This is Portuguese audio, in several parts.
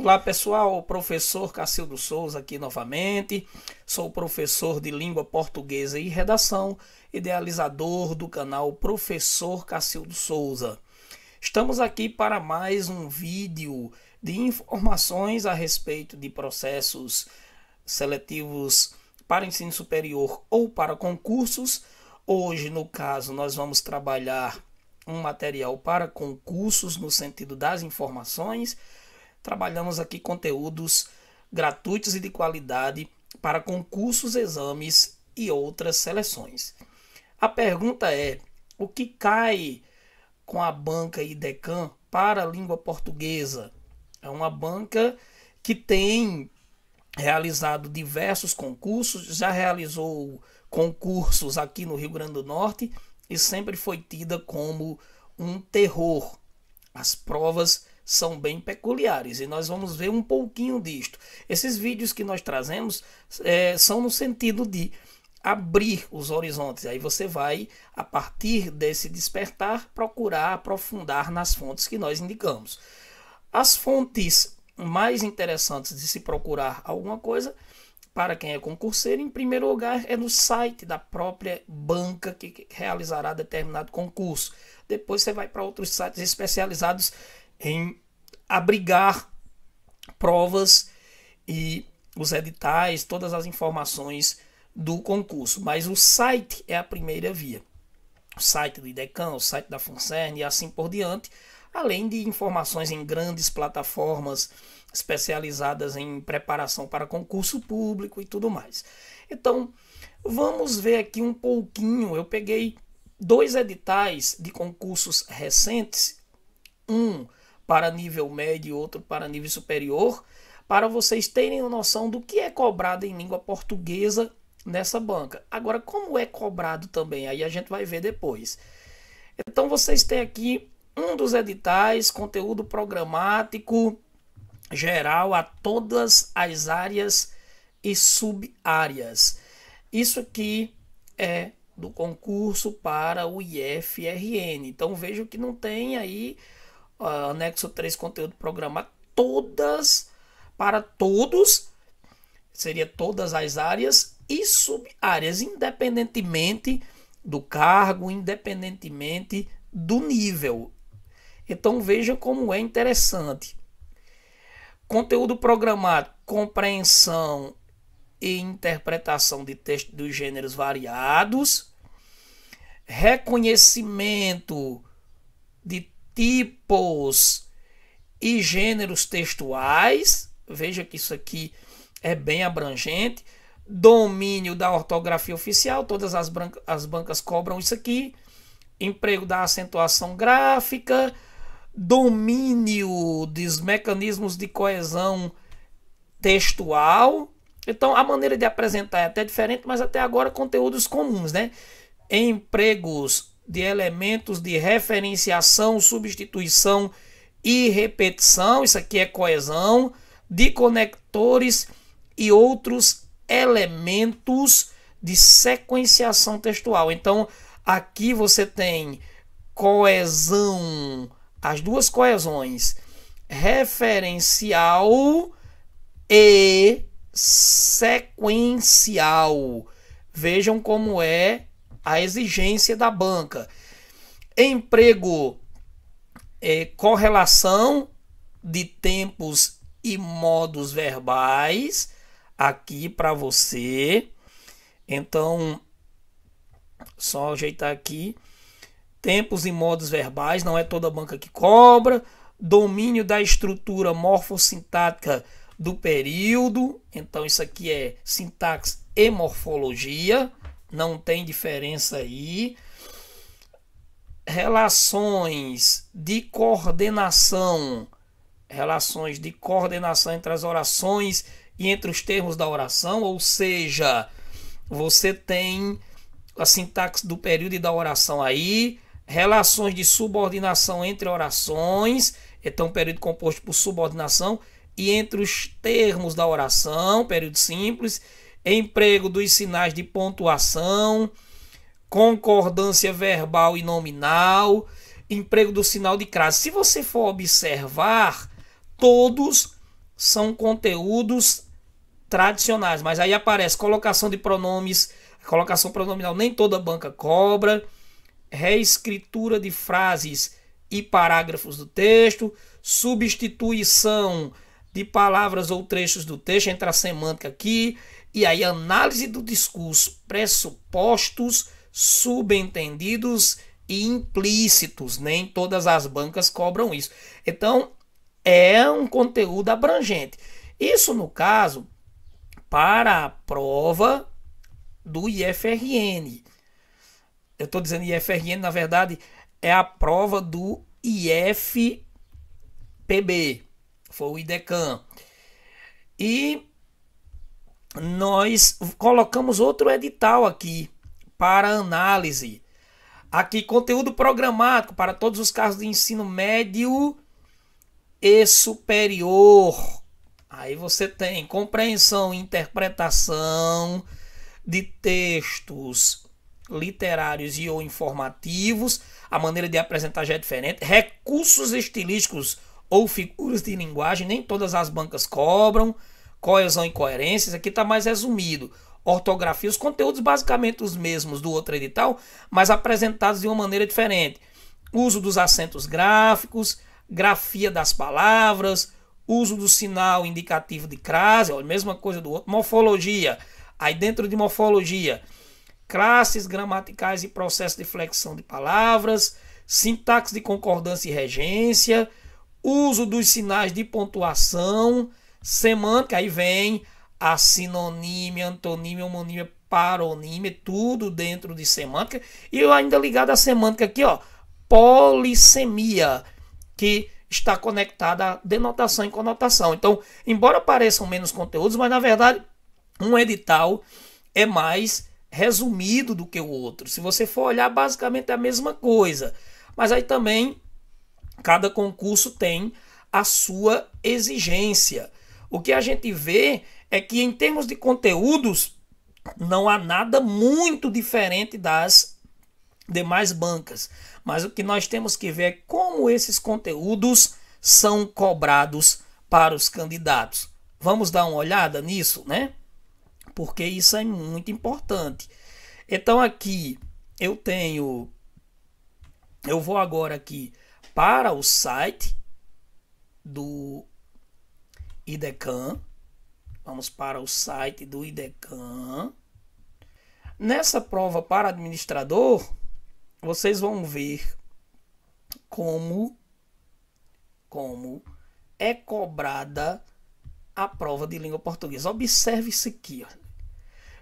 Olá pessoal, professor Cacildo Souza aqui novamente. Sou professor de língua portuguesa e redação, idealizador do canal Professor Cacildo Souza. Estamos aqui para mais um vídeo de informações a respeito de processos seletivos para ensino superior ou para concursos. Hoje, no caso, nós vamos trabalhar um material para concursos no sentido das informações trabalhamos aqui conteúdos gratuitos e de qualidade para concursos, exames e outras seleções. A pergunta é: o que cai com a banca Idecam para a língua portuguesa? É uma banca que tem realizado diversos concursos, já realizou concursos aqui no Rio Grande do Norte e sempre foi tida como um terror. As provas são bem peculiares e nós vamos ver um pouquinho disto. Esses vídeos que nós trazemos é, são no sentido de abrir os horizontes. Aí você vai, a partir desse despertar, procurar aprofundar nas fontes que nós indicamos. As fontes mais interessantes de se procurar alguma coisa, para quem é concurseiro, em primeiro lugar é no site da própria banca que realizará determinado concurso. Depois você vai para outros sites especializados em abrigar provas e os editais, todas as informações do concurso. Mas o site é a primeira via. O site do IDECAM, o site da FUNCERN e assim por diante, além de informações em grandes plataformas especializadas em preparação para concurso público e tudo mais. Então, vamos ver aqui um pouquinho. Eu peguei dois editais de concursos recentes. Um para nível médio, outro para nível superior, para vocês terem uma noção do que é cobrado em língua portuguesa nessa banca. Agora, como é cobrado também, aí a gente vai ver depois. Então, vocês têm aqui um dos editais, conteúdo programático geral a todas as áreas e subáreas. Isso aqui é do concurso para o IFRN. Então vejo que não tem aí uh, anexo 3, conteúdo programado todas, para todos, seria todas as áreas e sub-áreas, independentemente do cargo, independentemente do nível. Então veja como é interessante. Conteúdo programado, compreensão e interpretação de texto dos gêneros variados, reconhecimento de tipos e gêneros textuais. Veja que isso aqui é bem abrangente. Domínio da ortografia oficial, todas as, branca, as bancas cobram isso aqui. Emprego da acentuação gráfica, domínio dos mecanismos de coesão textual. Então, a maneira de apresentar é até diferente, mas até agora conteúdos comuns, né? Empregos de elementos de referenciação, substituição e repetição, isso aqui é coesão, de conectores e outros elementos de sequenciação textual. Então, aqui você tem coesão, as duas coesões, referencial e sequencial. Vejam como é a exigência da banca. Emprego é, correlação de tempos e modos verbais aqui para você. Então, só ajeitar aqui. Tempos e modos verbais, não é toda banca que cobra. Domínio da estrutura morfossintática do período. Então, isso aqui é sintaxe e morfologia não tem diferença aí. Relações de coordenação, relações de coordenação entre as orações e entre os termos da oração, ou seja, você tem a sintaxe do período e da oração aí, relações de subordinação entre orações, então período composto por subordinação, e entre os termos da oração, período simples, emprego dos sinais de pontuação, concordância verbal e nominal, emprego do sinal de crase. Se você for observar, todos são conteúdos tradicionais, mas aí aparece colocação de pronomes, colocação pronominal nem toda banca cobra, reescritura de frases e parágrafos do texto, substituição de palavras ou trechos do texto, entra a semântica aqui, e aí, análise do discurso, pressupostos subentendidos e implícitos. Nem todas as bancas cobram isso. Então, é um conteúdo abrangente. Isso, no caso, para a prova do IFRN. Eu estou dizendo IFRN, na verdade, é a prova do IFPB, foi o IDECAM. E nós colocamos outro edital aqui para análise. Aqui, conteúdo programático para todos os casos de ensino médio e superior. Aí você tem compreensão e interpretação de textos literários e ou informativos, a maneira de apresentar já é diferente, recursos estilísticos ou figuras de linguagem, nem todas as bancas cobram coesão e coerências, aqui está mais resumido. Ortografia, os conteúdos basicamente os mesmos do outro edital, mas apresentados de uma maneira diferente. Uso dos acentos gráficos, grafia das palavras, uso do sinal indicativo de crase, a mesma coisa do outro. Morfologia, aí dentro de morfologia, classes gramaticais e processo de flexão de palavras, sintaxe de concordância e regência, uso dos sinais de pontuação, Semântica, aí vem a sinonímia, antonímia, homonímia, paronímia, tudo dentro de semântica. E eu ainda ligado à semântica aqui, ó, polissemia, que está conectada a denotação e conotação. Então, embora pareçam menos conteúdos, mas na verdade um edital é mais resumido do que o outro. Se você for olhar, basicamente é a mesma coisa. Mas aí também cada concurso tem a sua exigência o que a gente vê é que em termos de conteúdos não há nada muito diferente das demais bancas. Mas o que nós temos que ver é como esses conteúdos são cobrados para os candidatos. Vamos dar uma olhada nisso, né? Porque isso é muito importante. Então aqui eu tenho eu vou agora aqui para o site do IDECAM. Vamos para o site do IDECAM. Nessa prova para administrador, vocês vão ver como como é cobrada a prova de língua portuguesa. Observe isso aqui. Ó.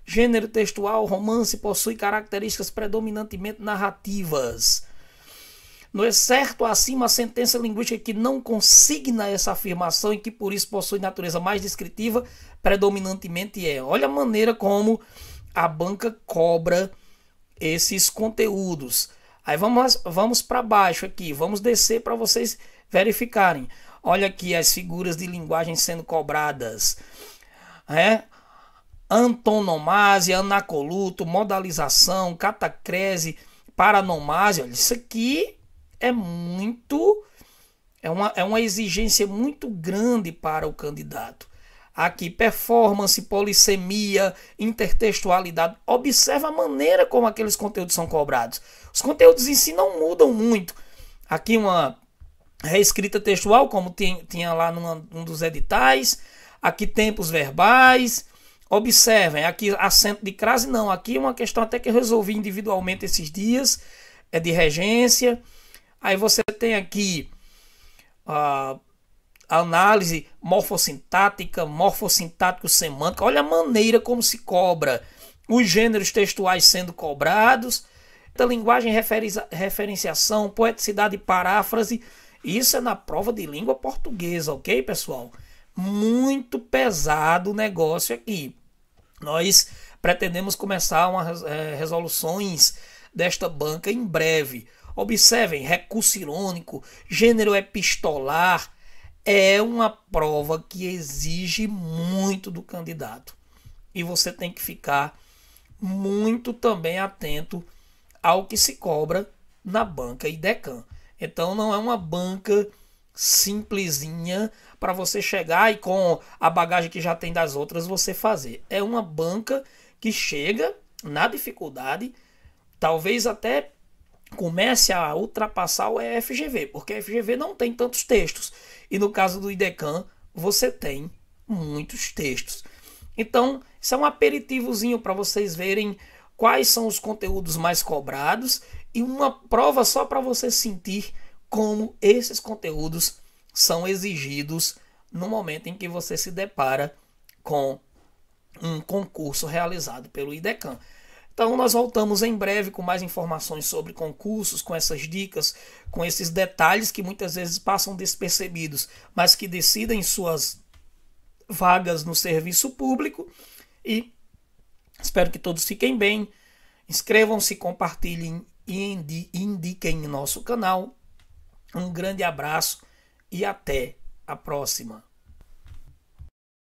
Gênero textual, romance possui características predominantemente narrativas não é certo assim uma sentença linguística que não consigna essa afirmação e que por isso possui natureza mais descritiva, predominantemente é. Olha a maneira como a banca cobra esses conteúdos. Aí vamos, vamos para baixo aqui, vamos descer para vocês verificarem. Olha aqui as figuras de linguagem sendo cobradas. É? anacoluto, modalização, catacrese, Olha Isso aqui é muito. É uma, é uma exigência muito grande para o candidato. Aqui, performance, polissemia, intertextualidade. Observa a maneira como aqueles conteúdos são cobrados. Os conteúdos em si não mudam muito. Aqui, uma reescrita textual, como tinha lá num dos editais. Aqui, tempos verbais. Observem, aqui acento de crase não. Aqui é uma questão até que eu resolvi individualmente esses dias. É de regência. Aí você tem aqui a ah, análise morfossintática, morfossintático-semântica. Olha a maneira como se cobra os gêneros textuais sendo cobrados, da linguagem referenciação, poeticidade e paráfrase. Isso é na prova de língua portuguesa, ok, pessoal? Muito pesado o negócio aqui. Nós pretendemos começar umas eh, resoluções desta banca em breve. Observem, recurso irônico, gênero epistolar, é uma prova que exige muito do candidato. E você tem que ficar muito também atento ao que se cobra na banca IDECAN. Então não é uma banca simplesinha para você chegar e com a bagagem que já tem das outras você fazer. É uma banca que chega na dificuldade, talvez até comece a ultrapassar o EFGV, porque a FGV não tem tantos textos. E no caso do IDECAN, você tem muitos textos. Então, isso é um aperitivozinho para vocês verem quais são os conteúdos mais cobrados e uma prova só para você sentir como esses conteúdos são exigidos no momento em que você se depara com um concurso realizado pelo IDECAN. Então nós voltamos em breve com mais informações sobre concursos, com essas dicas, com esses detalhes que muitas vezes passam despercebidos, mas que decidem suas vagas no serviço público. E espero que todos fiquem bem. Inscrevam-se, compartilhem e indiquem nosso canal. Um grande abraço e até a próxima.